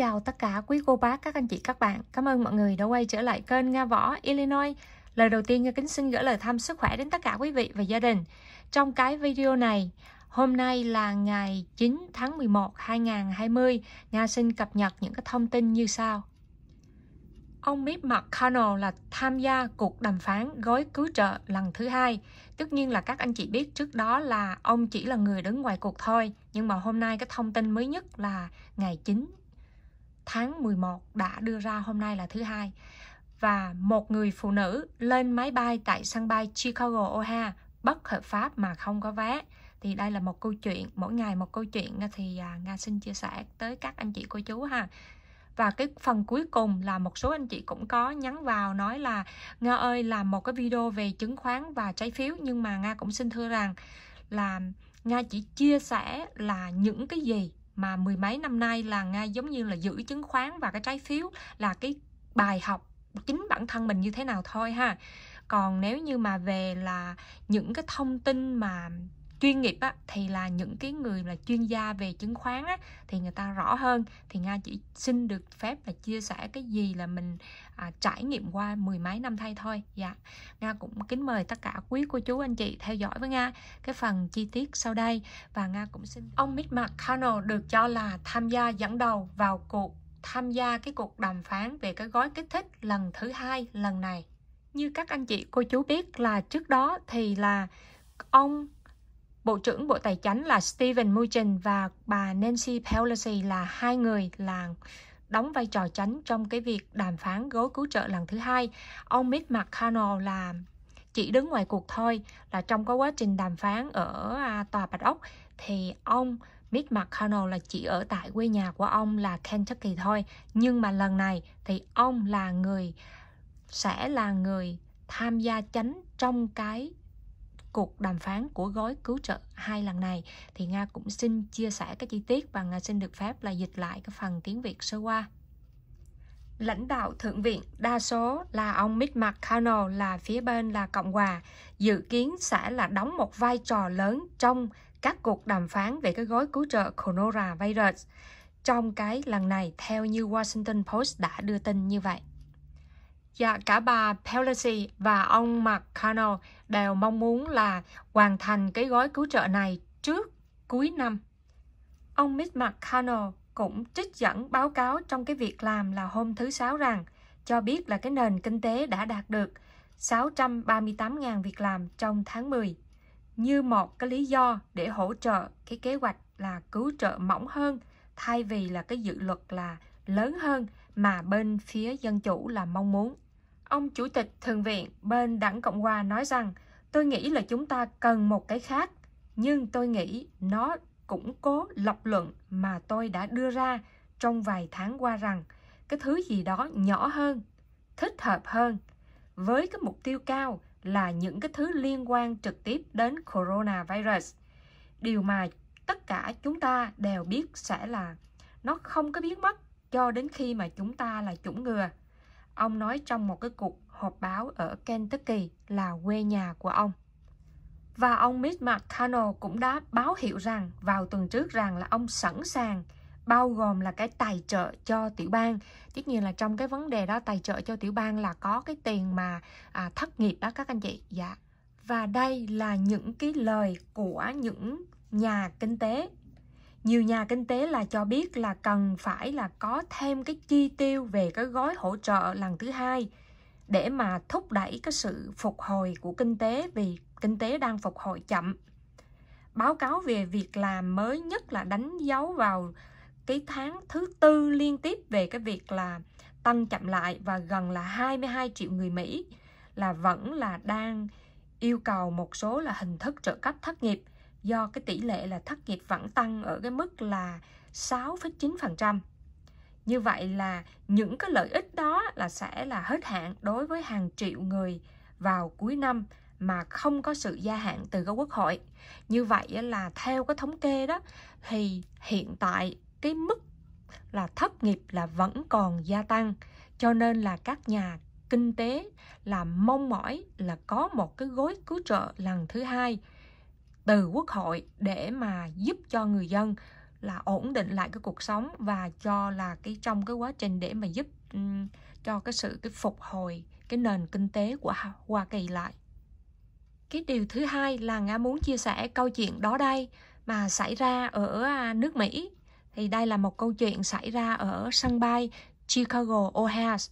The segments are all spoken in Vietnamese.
chào tất cả quý cô bác, các anh chị, các bạn. Cảm ơn mọi người đã quay trở lại kênh Nga Võ Illinois. Lời đầu tiên, Nga kính xin gửi lời thăm sức khỏe đến tất cả quý vị và gia đình. Trong cái video này, hôm nay là ngày 9 tháng 11, 2020. Nga xin cập nhật những cái thông tin như sau. Ông Mitch McConnell là tham gia cuộc đàm phán gói cứu trợ lần thứ hai. Tất nhiên là các anh chị biết trước đó là ông chỉ là người đứng ngoài cuộc thôi. Nhưng mà hôm nay cái thông tin mới nhất là ngày 9 tháng 11 đã đưa ra hôm nay là thứ hai và một người phụ nữ lên máy bay tại sân bay Chicago O'Hare bất hợp pháp mà không có vé thì đây là một câu chuyện mỗi ngày một câu chuyện thì à, nga xin chia sẻ tới các anh chị cô chú ha và cái phần cuối cùng là một số anh chị cũng có nhắn vào nói là nga ơi làm một cái video về chứng khoán và trái phiếu nhưng mà nga cũng xin thưa rằng là nga chỉ chia sẻ là những cái gì mà mười mấy năm nay là nga giống như là giữ chứng khoán và cái trái phiếu là cái bài học chính bản thân mình như thế nào thôi ha còn nếu như mà về là những cái thông tin mà chuyên nghiệp á, thì là những cái người là chuyên gia về chứng khoán á, thì người ta rõ hơn thì nga chỉ xin được phép là chia sẻ cái gì là mình à, trải nghiệm qua mười mấy năm thay thôi dạ nga cũng kính mời tất cả quý cô chú anh chị theo dõi với nga cái phần chi tiết sau đây và nga cũng xin ông Mitch McConnell được cho là tham gia dẫn đầu vào cuộc tham gia cái cuộc đàm phán về cái gói kích thích lần thứ hai lần này như các anh chị cô chú biết là trước đó thì là ông Bộ trưởng Bộ Tài chánh là Steven Mnuchin và bà Nancy Pelosi là hai người là đóng vai trò chánh trong cái việc đàm phán gói cứu trợ lần thứ hai. Ông Mitch McConnell là chỉ đứng ngoài cuộc thôi là trong cái quá trình đàm phán ở à, tòa Bạch Ốc thì ông Mitch McConnell là chỉ ở tại quê nhà của ông là Kentucky thôi. Nhưng mà lần này thì ông là người sẽ là người tham gia chánh trong cái cuộc đàm phán của gói cứu trợ hai lần này thì Nga cũng xin chia sẻ các chi tiết và Nga xin được phép là dịch lại cái phần tiếng Việt sơ qua. Lãnh đạo Thượng viện đa số là ông Mitch McConnell là phía bên là Cộng hòa, dự kiến sẽ là đóng một vai trò lớn trong các cuộc đàm phán về cái gói cứu trợ coronavirus. Trong cái lần này, theo như Washington Post đã đưa tin như vậy. Dạ, cả bà Pelosi và ông McConnell đều mong muốn là hoàn thành cái gói cứu trợ này trước cuối năm. Ông Mitch McConnell cũng trích dẫn báo cáo trong cái việc làm là hôm thứ Sáu rằng cho biết là cái nền kinh tế đã đạt được 638.000 việc làm trong tháng 10 như một cái lý do để hỗ trợ cái kế hoạch là cứu trợ mỏng hơn thay vì là cái dự luật là lớn hơn mà bên phía dân chủ là mong muốn. Ông Chủ tịch Thượng viện bên đảng Cộng hòa nói rằng tôi nghĩ là chúng ta cần một cái khác, nhưng tôi nghĩ nó củng cố lập luận mà tôi đã đưa ra trong vài tháng qua rằng cái thứ gì đó nhỏ hơn, thích hợp hơn với cái mục tiêu cao là những cái thứ liên quan trực tiếp đến coronavirus. Điều mà tất cả chúng ta đều biết sẽ là nó không có biến mất cho đến khi mà chúng ta là chủng ngừa Ông nói trong một cái cuộc họp báo ở Kentucky là quê nhà của ông. Và ông Mitch McConnell cũng đã báo hiệu rằng vào tuần trước rằng là ông sẵn sàng bao gồm là cái tài trợ cho tiểu bang. Tất nhiên là trong cái vấn đề đó tài trợ cho tiểu bang là có cái tiền mà à, thất nghiệp đó các anh chị. Dạ. Và đây là những cái lời của những nhà kinh tế nhiều nhà kinh tế là cho biết là cần phải là có thêm cái chi tiêu về cái gói hỗ trợ lần thứ hai để mà thúc đẩy cái sự phục hồi của kinh tế vì kinh tế đang phục hồi chậm. Báo cáo về việc làm mới nhất là đánh dấu vào cái tháng thứ tư liên tiếp về cái việc là tăng chậm lại và gần là 22 triệu người Mỹ là vẫn là đang yêu cầu một số là hình thức trợ cấp thất nghiệp do cái tỷ lệ là thất nghiệp vẫn tăng ở cái mức là 6,9%. Như vậy là những cái lợi ích đó là sẽ là hết hạn đối với hàng triệu người vào cuối năm mà không có sự gia hạn từ các quốc hội. Như vậy là theo cái thống kê đó thì hiện tại cái mức là thất nghiệp là vẫn còn gia tăng cho nên là các nhà kinh tế là mong mỏi là có một cái gối cứu trợ lần thứ hai từ quốc hội để mà giúp cho người dân là ổn định lại cái cuộc sống và cho là cái trong cái quá trình để mà giúp cho cái sự cái phục hồi cái nền kinh tế của Hoa Kỳ lại. Cái điều thứ hai là Nga muốn chia sẻ câu chuyện đó đây mà xảy ra ở à, nước Mỹ. Thì đây là một câu chuyện xảy ra ở sân bay Chicago O'Hare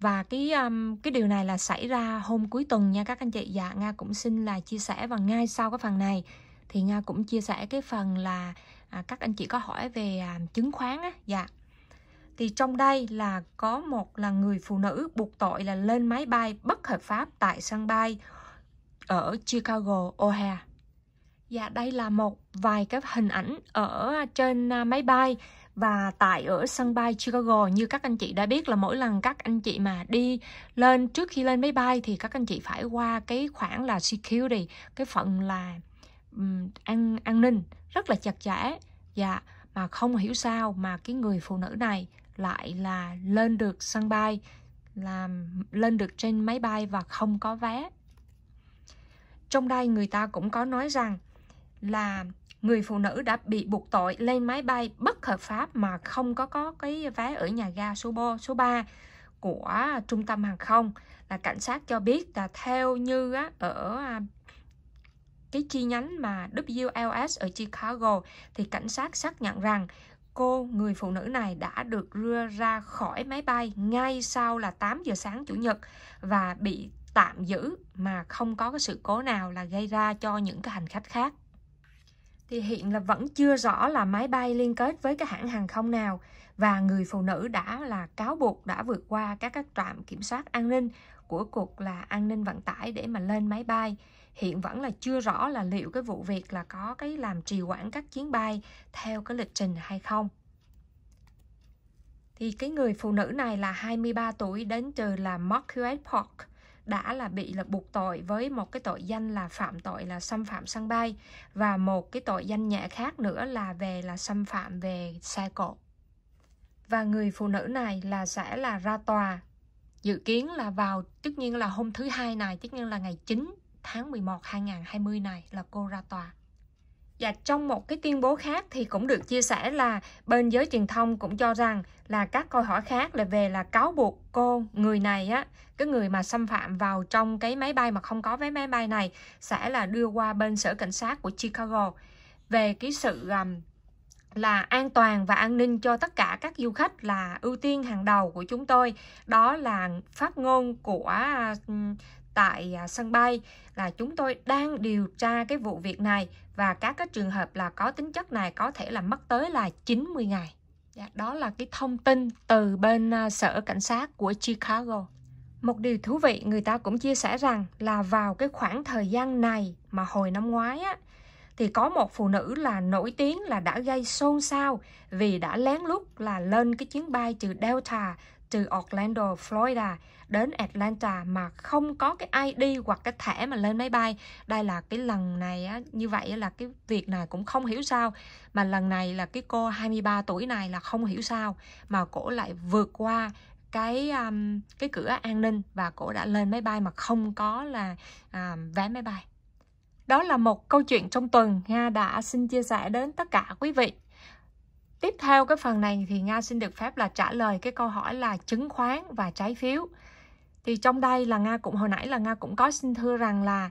và cái um, cái điều này là xảy ra hôm cuối tuần nha các anh chị dạ nga cũng xin là chia sẻ và ngay sau cái phần này thì nga cũng chia sẻ cái phần là à, các anh chị có hỏi về à, chứng khoán á dạ thì trong đây là có một là người phụ nữ buộc tội là lên máy bay bất hợp pháp tại sân bay ở Chicago O'Hare Dạ đây là một vài cái hình ảnh ở trên à, máy bay và tại ở sân bay Chicago như các anh chị đã biết là mỗi lần các anh chị mà đi lên trước khi lên máy bay thì các anh chị phải qua cái khoảng là security, cái phần là um, an an ninh rất là chặt chẽ. Dạ mà không hiểu sao mà cái người phụ nữ này lại là lên được sân bay làm lên được trên máy bay và không có vé. Trong đây người ta cũng có nói rằng là người phụ nữ đã bị buộc tội lên máy bay bất hợp pháp mà không có có cái vé ở nhà ga số 3, số 3 của trung tâm hàng không là cảnh sát cho biết là theo như á, ở à, cái chi nhánh mà WLS ở Chicago thì cảnh sát xác nhận rằng cô người phụ nữ này đã được đưa ra khỏi máy bay ngay sau là 8 giờ sáng chủ nhật và bị tạm giữ mà không có cái sự cố nào là gây ra cho những cái hành khách khác thì hiện là vẫn chưa rõ là máy bay liên kết với cái hãng hàng không nào và người phụ nữ đã là cáo buộc đã vượt qua các các trạm kiểm soát an ninh của cục là an ninh vận tải để mà lên máy bay hiện vẫn là chưa rõ là liệu cái vụ việc là có cái làm trì hoãn các chuyến bay theo cái lịch trình hay không thì cái người phụ nữ này là 23 tuổi đến từ là Marquette Park đã là bị là buộc tội với một cái tội danh là phạm tội là xâm phạm sân bay và một cái tội danh nhẹ khác nữa là về là xâm phạm về xe cộ và người phụ nữ này là sẽ là ra tòa dự kiến là vào tất nhiên là hôm thứ hai này tất nhiên là ngày 9 tháng 11 2020 này là cô ra tòa và trong một cái tuyên bố khác thì cũng được chia sẻ là bên giới truyền thông cũng cho rằng là các câu hỏi khác là về là cáo buộc cô người này á, cái người mà xâm phạm vào trong cái máy bay mà không có vé máy bay này sẽ là đưa qua bên sở cảnh sát của Chicago về cái sự um, là an toàn và an ninh cho tất cả các du khách là ưu tiên hàng đầu của chúng tôi. Đó là phát ngôn của um, tại à, sân bay là chúng tôi đang điều tra cái vụ việc này và các cái trường hợp là có tính chất này có thể là mất tới là 90 ngày. Dạ, đó là cái thông tin từ bên à, sở cảnh sát của Chicago. Một điều thú vị người ta cũng chia sẻ rằng là vào cái khoảng thời gian này mà hồi năm ngoái á thì có một phụ nữ là nổi tiếng là đã gây xôn xao vì đã lén lút là lên cái chuyến bay từ Delta từ Orlando, Florida đến Atlanta mà không có cái ID hoặc cái thẻ mà lên máy bay đây là cái lần này á, như vậy là cái việc này cũng không hiểu sao mà lần này là cái cô 23 tuổi này là không hiểu sao mà cổ lại vượt qua cái um, cái cửa an ninh và cổ đã lên máy bay mà không có là um, vé máy bay đó là một câu chuyện trong tuần nga đã xin chia sẻ đến tất cả quý vị tiếp theo cái phần này thì nga xin được phép là trả lời cái câu hỏi là chứng khoán và trái phiếu thì trong đây là nga cũng hồi nãy là nga cũng có xin thưa rằng là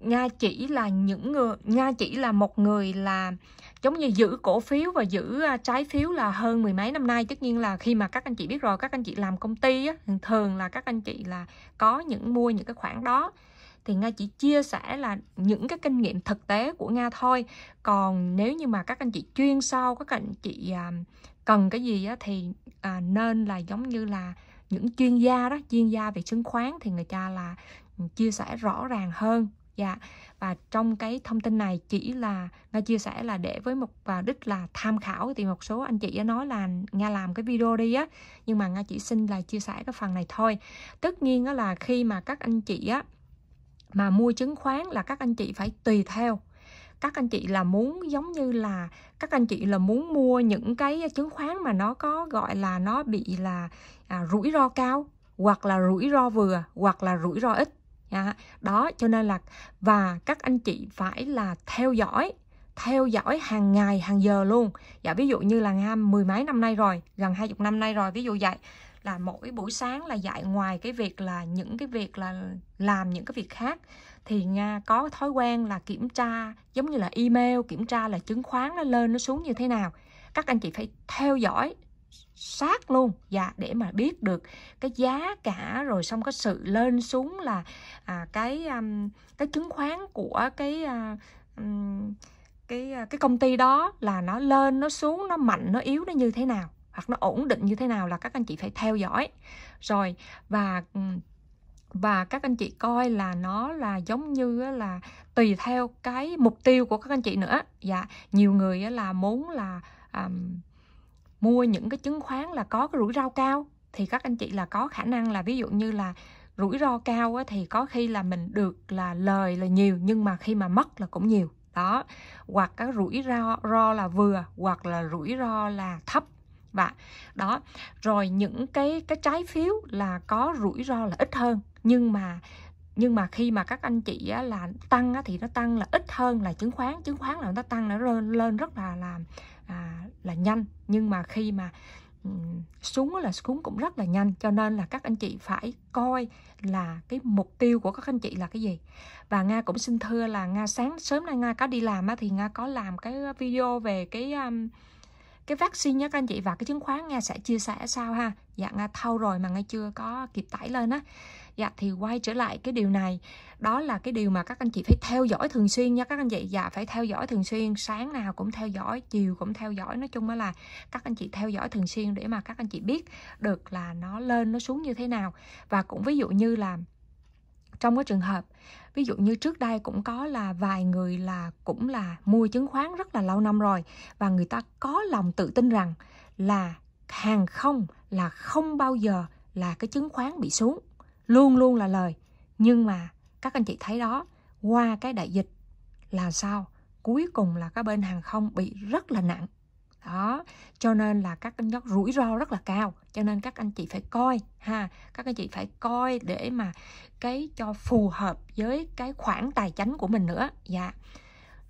nga chỉ là những người nga chỉ là một người là giống như giữ cổ phiếu và giữ à, trái phiếu là hơn mười mấy năm nay tất nhiên là khi mà các anh chị biết rồi các anh chị làm công ty á, thường là các anh chị là có những mua những cái khoản đó thì nga chỉ chia sẻ là những cái kinh nghiệm thực tế của nga thôi còn nếu như mà các anh chị chuyên sâu các anh chị à, cần cái gì á, thì à, nên là giống như là những chuyên gia đó chuyên gia về chứng khoán thì người ta là ừ, chia sẻ rõ ràng hơn dạ và trong cái thông tin này chỉ là nga chia sẻ là để với một và đích là tham khảo thì một số anh chị đã nói là nga làm cái video đi á nhưng mà nga chỉ xin là chia sẻ cái phần này thôi tất nhiên đó là khi mà các anh chị á mà mua chứng khoán là các anh chị phải tùy theo các anh chị là muốn giống như là các anh chị là muốn mua những cái chứng khoán mà nó có gọi là nó bị là à, rủi ro cao hoặc là rủi ro vừa hoặc là rủi ro ít nha đó cho nên là và các anh chị phải là theo dõi theo dõi hàng ngày hàng giờ luôn dạ ví dụ như là nga mười mấy năm nay rồi gần hai chục năm nay rồi ví dụ vậy là mỗi buổi sáng là dạy ngoài cái việc là những cái việc là làm những cái việc khác thì Nga có thói quen là kiểm tra giống như là email kiểm tra là chứng khoán nó lên nó xuống như thế nào các anh chị phải theo dõi sát luôn dạ để mà biết được cái giá cả rồi xong có sự lên xuống là à, cái um, cái chứng khoán của cái uh, um, cái à, cái công ty đó là nó lên nó xuống nó mạnh nó yếu nó như thế nào hoặc nó ổn định như thế nào là các anh chị phải theo dõi rồi và ừ, và các anh chị coi là nó là giống như là tùy theo cái mục tiêu của các anh chị nữa dạ nhiều người là muốn là um, mua những cái chứng khoán là có cái rủi ro cao thì các anh chị là có khả năng là ví dụ như là rủi ro cao thì có khi là mình được là lời là nhiều nhưng mà khi mà mất là cũng nhiều đó hoặc các rủi ro, ro là vừa hoặc là rủi ro là thấp và đó rồi những cái cái trái phiếu là có rủi ro là ít hơn nhưng mà nhưng mà khi mà các anh chị á, là tăng á, thì nó tăng là ít hơn là chứng khoán chứng khoán là nó tăng nó lên lên rất là là à, là nhanh nhưng mà khi mà xuống là xuống cũng rất là nhanh cho nên là các anh chị phải coi là cái mục tiêu của các anh chị là cái gì và nga cũng xin thưa là nga sáng sớm nay nga có đi làm thì nga có làm cái video về cái um, cái vaccine nhé các anh chị và cái chứng khoán nghe sẽ chia sẻ sao ha dạ nga thâu rồi mà ngay chưa có kịp tải lên á dạ thì quay trở lại cái điều này đó là cái điều mà các anh chị phải theo dõi thường xuyên nha các anh chị dạ phải theo dõi thường xuyên sáng nào cũng theo dõi chiều cũng theo dõi nói chung là các anh chị theo dõi thường xuyên để mà các anh chị biết được là nó lên nó xuống như thế nào và cũng ví dụ như là trong cái trường hợp ví dụ như trước đây cũng có là vài người là cũng là mua chứng khoán rất là lâu năm rồi và người ta có lòng tự tin rằng là hàng không là không bao giờ là cái chứng khoán bị xuống luôn luôn là lời nhưng mà các anh chị thấy đó qua cái đại dịch là sao cuối cùng là các bên hàng không bị rất là nặng đó cho nên là các anh cái rủi ro rất là cao cho nên các anh chị phải coi ha các anh chị phải coi để mà cái cho phù hợp với cái khoản tài chính của mình nữa dạ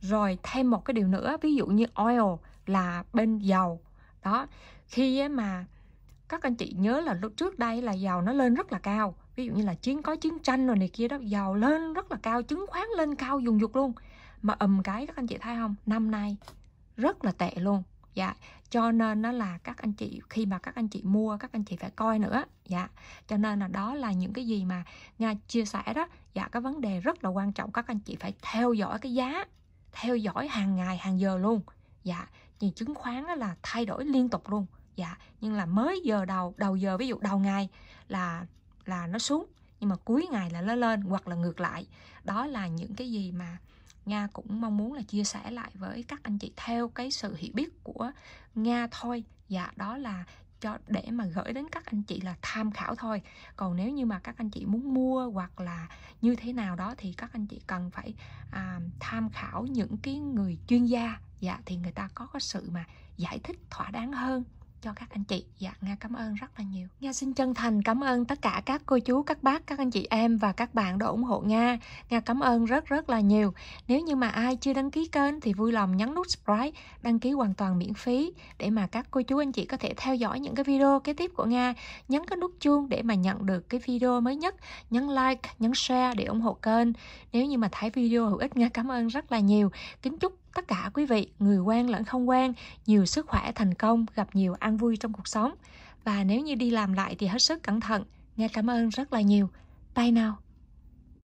rồi thêm một cái điều nữa ví dụ như oil là bên dầu đó khi mà các anh chị nhớ là lúc trước đây là dầu nó lên rất là cao ví dụ như là chiến có chiến tranh rồi này kia đó dầu lên rất là cao chứng khoán lên cao dùng dục luôn mà ầm cái các anh chị thấy không năm nay rất là tệ luôn dạ cho nên nó là các anh chị khi mà các anh chị mua các anh chị phải coi nữa dạ cho nên là đó là những cái gì mà nga chia sẻ đó dạ cái vấn đề rất là quan trọng các anh chị phải theo dõi cái giá theo dõi hàng ngày hàng giờ luôn dạ nhìn chứng khoán là thay đổi liên tục luôn dạ nhưng là mới giờ đầu đầu giờ ví dụ đầu ngày là là nó xuống nhưng mà cuối ngày là nó lên hoặc là ngược lại đó là những cái gì mà nga cũng mong muốn là chia sẻ lại với các anh chị theo cái sự hiểu biết của nga thôi dạ đó là cho để mà gửi đến các anh chị là tham khảo thôi còn nếu như mà các anh chị muốn mua hoặc là như thế nào đó thì các anh chị cần phải à, tham khảo những cái người chuyên gia dạ thì người ta có cái sự mà giải thích thỏa đáng hơn cho các anh chị dạ nga cảm ơn rất là nhiều nga xin chân thành cảm ơn tất cả các cô chú các bác các anh chị em và các bạn đã ủng hộ nga nga cảm ơn rất rất là nhiều nếu như mà ai chưa đăng ký kênh thì vui lòng nhấn nút subscribe đăng ký hoàn toàn miễn phí để mà các cô chú anh chị có thể theo dõi những cái video kế tiếp của nga nhấn cái nút chuông để mà nhận được cái video mới nhất nhấn like nhấn share để ủng hộ kênh nếu như mà thấy video hữu ích nga cảm ơn rất là nhiều kính chúc tất cả quý vị, người quen lẫn không quen nhiều sức khỏe thành công, gặp nhiều an vui trong cuộc sống. Và nếu như đi làm lại thì hết sức cẩn thận. nghe cảm ơn rất là nhiều. Bye nào!